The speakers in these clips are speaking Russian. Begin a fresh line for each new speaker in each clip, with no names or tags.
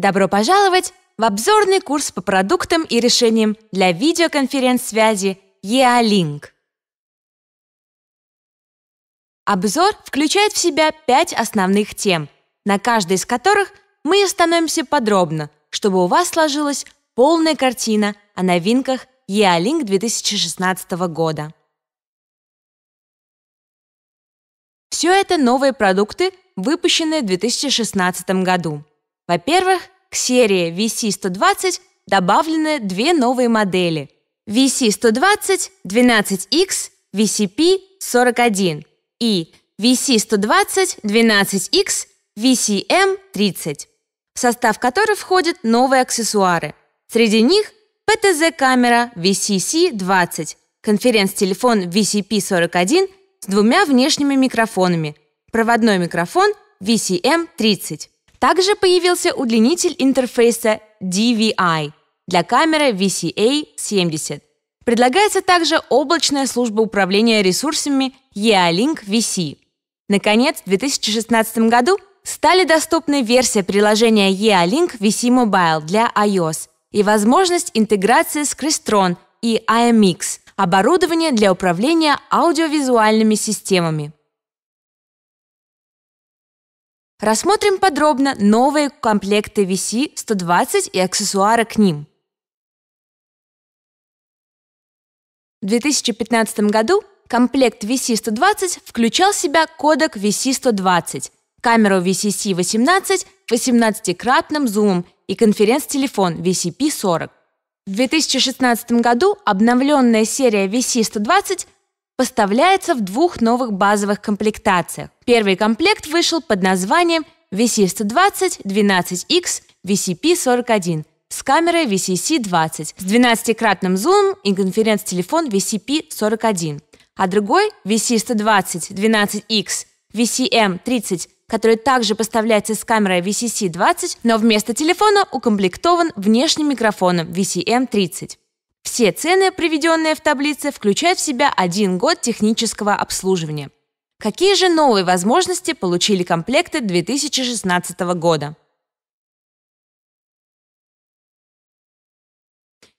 Добро пожаловать в обзорный курс по продуктам и решениям для видеоконференц-связи EALink. Обзор включает в себя пять основных тем, на каждой из которых мы остановимся подробно, чтобы у вас сложилась полная картина о новинках EALink 2016 года. Все это новые продукты, выпущенные в 2016 году. Во-первых, к серии VC120 добавлены две новые модели – VC120 12X VCP41 и VC120 12X VCM30, в состав которых входят новые аксессуары. Среди них ПТЗ-камера VCC-20, конференц-телефон VCP-41 с двумя внешними микрофонами, проводной микрофон VCM-30. Также появился удлинитель интерфейса DVI для камеры VCA-70. Предлагается также облачная служба управления ресурсами EALink VC. Наконец, в 2016 году стали доступны версия приложения EALink VC Mobile для iOS и возможность интеграции с Crestron и IMX – оборудование для управления аудиовизуальными системами. Рассмотрим подробно новые комплекты VC-120 и аксессуары к ним. В 2015 году комплект VC-120 включал в себя кодек VC-120, камеру VCC-18, 18-кратным зумом и конференц-телефон VCP-40. В 2016 году обновленная серия VC-120 поставляется в двух новых базовых комплектациях. Первый комплект вышел под названием VC120 12X VCP41 с камерой VCC-20 с 12-кратным зумом и конференц-телефон VCP-41, а другой VC120 12X VCM-30 который также поставляется с камерой VCC-20, но вместо телефона укомплектован внешним микрофоном VCM-30. Все цены, приведенные в таблице, включают в себя один год технического обслуживания. Какие же новые возможности получили комплекты 2016 года?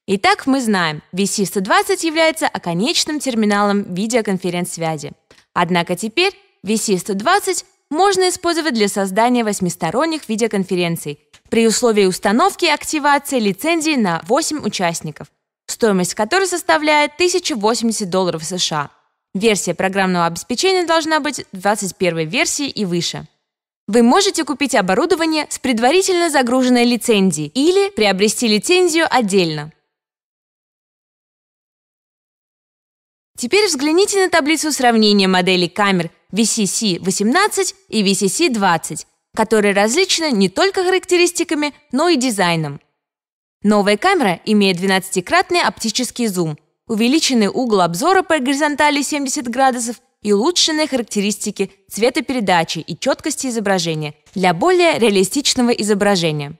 Итак, мы знаем, VC120 является оконечным терминалом видеоконференц-связи. Однако теперь VC120 можно использовать для создания восьмисторонних видеоконференций при условии установки и активации лицензии на 8 участников – стоимость которой составляет 1080 долларов США. Версия программного обеспечения должна быть 21 версии и выше. Вы можете купить оборудование с предварительно загруженной лицензией или приобрести лицензию отдельно. Теперь взгляните на таблицу сравнения моделей камер VCC-18 и VCC-20, которые различны не только характеристиками, но и дизайном – Новая камера имеет 12-кратный оптический зум, увеличенный угол обзора по горизонтали 70 градусов и улучшенные характеристики цветопередачи и четкости изображения для более реалистичного изображения.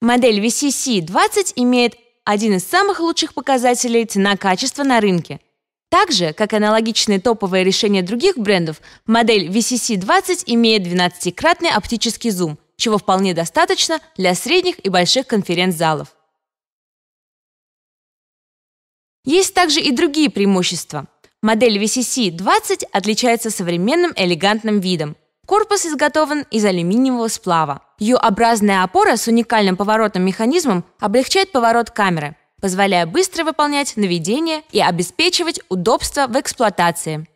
Модель VCC-20 имеет один из самых лучших показателей цена-качество на рынке. Также, как аналогичные топовые решения других брендов, модель VCC-20 имеет 12-кратный оптический зум – чего вполне достаточно для средних и больших конференц-залов. Есть также и другие преимущества. Модель VCC-20 отличается современным элегантным видом. Корпус изготовлен из алюминиевого сплава. Ее образная опора с уникальным поворотным механизмом облегчает поворот камеры, позволяя быстро выполнять наведение и обеспечивать удобство в эксплуатации.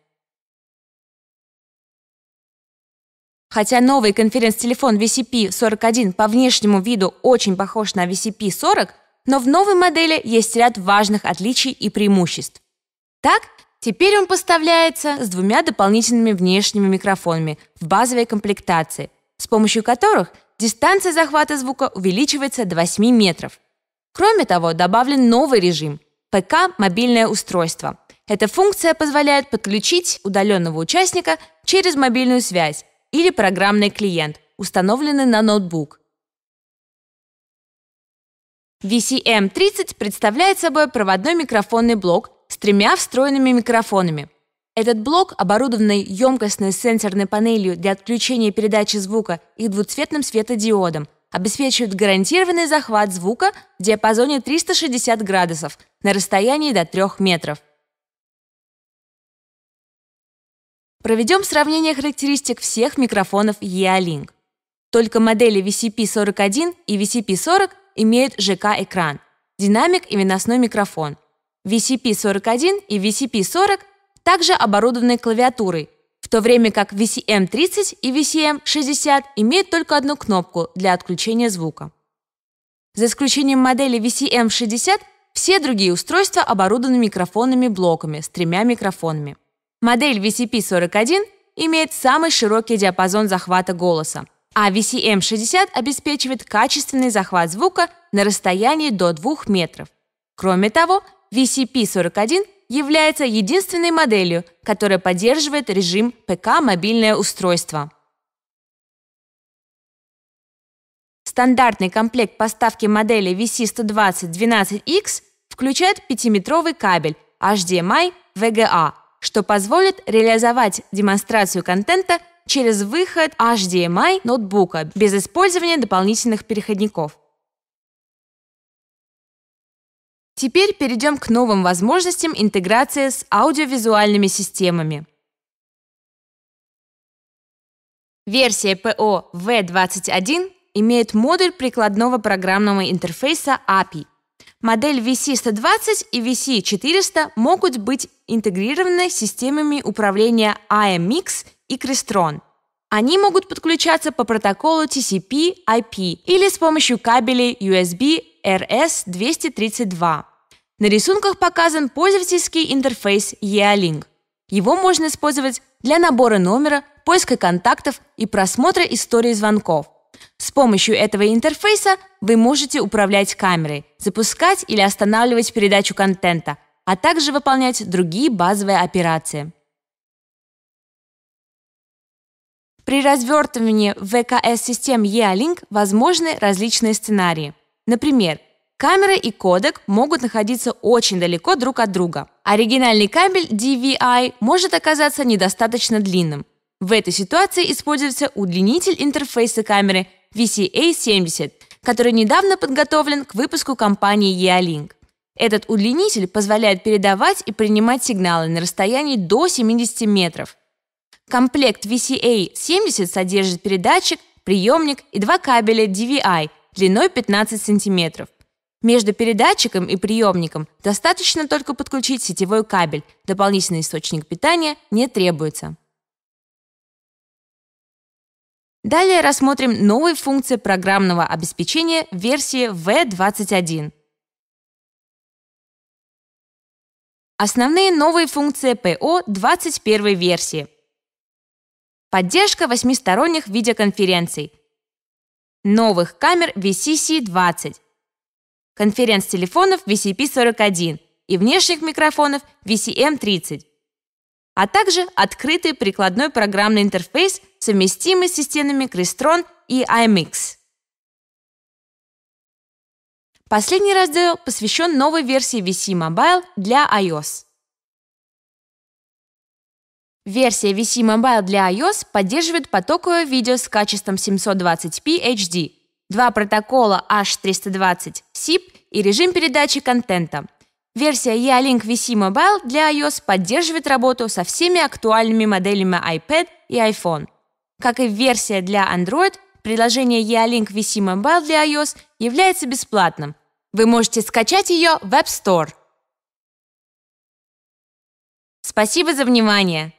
Хотя новый конференц-телефон VCP-41 по внешнему виду очень похож на VCP-40, но в новой модели есть ряд важных отличий и преимуществ. Так, теперь он поставляется с двумя дополнительными внешними микрофонами в базовой комплектации, с помощью которых дистанция захвата звука увеличивается до 8 метров. Кроме того, добавлен новый режим – ПК «Мобильное устройство». Эта функция позволяет подключить удаленного участника через мобильную связь, или программный клиент, установленный на ноутбук. VCM30 представляет собой проводной микрофонный блок с тремя встроенными микрофонами. Этот блок, оборудованный емкостной сенсорной панелью для отключения и передачи звука и двуцветным светодиодом, обеспечивает гарантированный захват звука в диапазоне 360 градусов на расстоянии до 3 метров. Проведем сравнение характеристик всех микрофонов EA-Link. Только модели VCP-41 и VCP-40 имеют ЖК-экран, динамик и виносной микрофон. VCP-41 и VCP-40 также оборудованы клавиатурой, в то время как VCM-30 и VCM-60 имеют только одну кнопку для отключения звука. За исключением модели VCM-60, все другие устройства оборудованы микрофонными блоками с тремя микрофонами – Модель VCP-41 имеет самый широкий диапазон захвата голоса, а VCM-60 обеспечивает качественный захват звука на расстоянии до 2 метров. Кроме того, VCP-41 является единственной моделью, которая поддерживает режим ПК мобильное устройство. Стандартный комплект поставки модели VC120 12X включает 5-метровый кабель HDMI VGA что позволит реализовать демонстрацию контента через выход HDMI ноутбука без использования дополнительных переходников. Теперь перейдем к новым возможностям интеграции с аудиовизуальными системами. Версия PO V21 имеет модуль прикладного программного интерфейса API – Модель VC120 и VC400 могут быть интегрированы системами управления IMX и Crestron. Они могут подключаться по протоколу TCP/IP или с помощью кабелей USB RS-232. На рисунках показан пользовательский интерфейс EA-Link. Его можно использовать для набора номера, поиска контактов и просмотра истории звонков. С помощью этого интерфейса вы можете управлять камерой, запускать или останавливать передачу контента, а также выполнять другие базовые операции. При развертывании ВКС-систем EA-Link возможны различные сценарии. Например, камера и кодек могут находиться очень далеко друг от друга. Оригинальный кабель DVI может оказаться недостаточно длинным – в этой ситуации используется удлинитель интерфейса камеры VCA70, который недавно подготовлен к выпуску компании Yealink. Этот удлинитель позволяет передавать и принимать сигналы на расстоянии до 70 метров. Комплект VCA-70 содержит передатчик, приемник и два кабеля DVI длиной 15 см. Между передатчиком и приемником достаточно только подключить сетевой кабель, дополнительный источник питания не требуется. Далее рассмотрим новые функции программного обеспечения версии V21. Основные новые функции ПО 21 версии. Поддержка восьмисторонних видеоконференций. Новых камер VCC-20. Конференц-телефонов VCP-41 и внешних микрофонов VCM-30 а также открытый прикладной программный интерфейс, совместимый с системами Crestron и iMix. Последний раздел посвящен новой версии VC Mobile для iOS. Версия VC Mobile для iOS поддерживает потоковое видео с качеством 720p HD, два протокола H320 SIP и режим передачи контента – Версия E-Link VC Mobile для iOS поддерживает работу со всеми актуальными моделями iPad и iPhone. Как и версия для Android, приложение E-Link VC Mobile для iOS является бесплатным. Вы можете скачать ее в App Store. Спасибо за внимание!